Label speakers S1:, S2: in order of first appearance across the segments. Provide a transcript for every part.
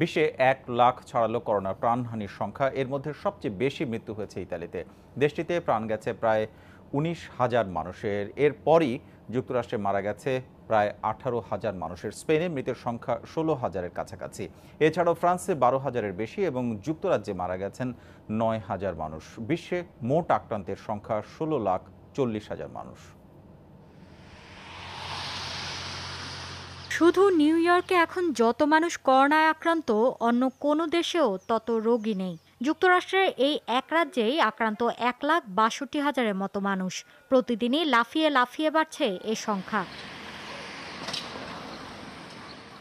S1: বিশ্বে এক লাখ ছড়ালো করোনা প্রাণহানির সংখ্যা এর মধ্যে সবচেয়ে বেশি মৃত্যু হয়েছে ইতালিতে দেশটিতে প্রাণ গেছে প্রায় উনিশ হাজার মানুষের এরপরই যুক্তরাষ্ট্রে মারা গেছে প্রায় আঠারো হাজার মানুষের স্পেনে মৃতের সংখ্যা ষোলো হাজারের কাছাকাছি এছাড়াও ফ্রান্সে বারো হাজারের বেশি এবং যুক্তরাজ্যে মারা গেছেন নয় হাজার মানুষ বিশ্বে মোট আক্রান্তের সংখ্যা ষোলো লাখ চল্লিশ হাজার মানুষ
S2: শুধু নিউ ইয়র্কে এখন যত মানুষ করোনায় আক্রান্ত অন্য কোনো দেশেও তত রোগী নেই যুক্তরাষ্ট্রের এই এক রাজ্যেই আক্রান্ত এক লাখ বাষট্টি হাজারের মতো মানুষ প্রতিদিনই লাফিয়ে লাফিয়ে বাড়ছে এ সংখ্যা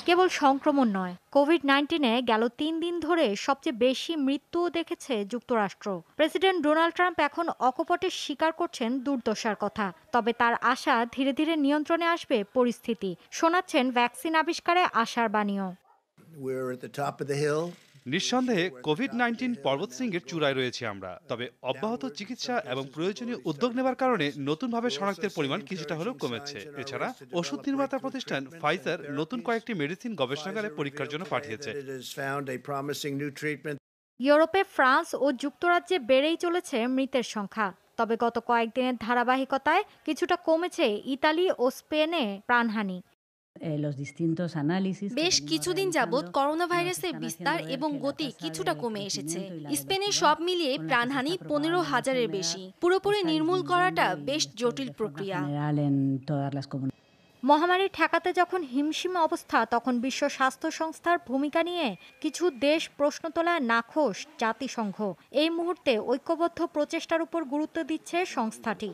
S2: কেবল সংক্রমণ নয় কোভিড নাইন্টিনে গেল তিন দিন ধরে সবচেয়ে বেশি মৃত্যুও দেখেছে যুক্তরাষ্ট্র প্রেসিডেন্ট ডোনাল্ড ট্রাম্প এখন অকপটে স্বীকার করছেন দুর্দশার কথা তবে তার আশা ধীরে ধীরে নিয়ন্ত্রণে আসবে পরিস্থিতি শোনাচ্ছেন ভ্যাকসিন আবিষ্কারে আশার বাণীও
S3: নিঃসন্দেহে কোভিড নাইন্টিন পর্বত পর্বতশৃঙ্গের চূড়ায় রয়েছে আমরা তবে অব্যাহত চিকিৎসা এবং প্রয়োজনীয় উদ্যোগ নেবার কারণে নতুনভাবে শনাক্তের পরিমাণ কিছুটা হলেও কমেছে এছাড়া ওষুধ নির্মাতা প্রতিষ্ঠান ফাইজার নতুন কয়েকটি মেডিসিন গবেষণাগারে পরীক্ষার জন্য পাঠিয়েছে
S2: ইউরোপে ফ্রান্স ও যুক্তরাজ্যে বেড়েই চলেছে মৃতের সংখ্যা তবে গত কয়েকদিনের ধারাবাহিকতায় কিছুটা কমেছে ইতালি ও স্পেনে প্রাণহানি Eh, বেশ কিছুদিন যাবৎ করোনা ভাইরাসের বিস্তার এবং গতি কিছুটা কমে এসেছে স্পেনে সব মিলিয়ে প্রাণহানি পনেরো হাজারের বেশি পুরোপুরি নির্মূল করাটা বেশ জটিল প্রক্রিয়া মহামারী ঠেকাতে যখন হিমশিম অবস্থা তখন বিশ্ব স্বাস্থ্য সংস্থার ভূমিকা নিয়ে কিছু দেশ প্রশ্ন তোলায় নাখোশ জাতিসংঘ এই মুহূর্তে ঐক্যবদ্ধ প্রচেষ্টার উপর গুরুত্ব দিচ্ছে সংস্থাটি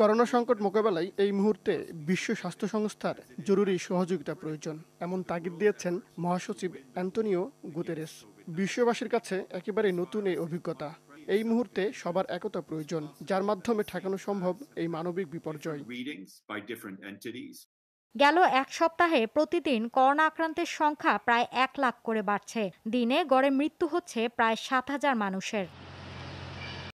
S2: করোনা
S4: সংকট মোকাবেলায় এই মুহূর্তে বিশ্ব স্বাস্থ্য সংস্থার জরুরি সহযোগিতা প্রয়োজন এমন তাগিদ দিয়েছেন মহাসচিব অ্যান্টনিও গুতেরেস বিশ্ববাসীর কাছে একেবারে নতুন এই অভিজ্ঞতা এই মুহূর্তে সবার একতা প্রয়োজন যার মাধ্যমে ঠেকানো সম্ভব এই মানবিক
S3: বিপর্যয়
S2: গেল এক সপ্তাহে প্রতিদিন করোনা আক্রান্তের সংখ্যা প্রায় এক লাখ করে বাড়ছে দিনে গড়ে মৃত্যু হচ্ছে প্রায় সাত হাজার মানুষের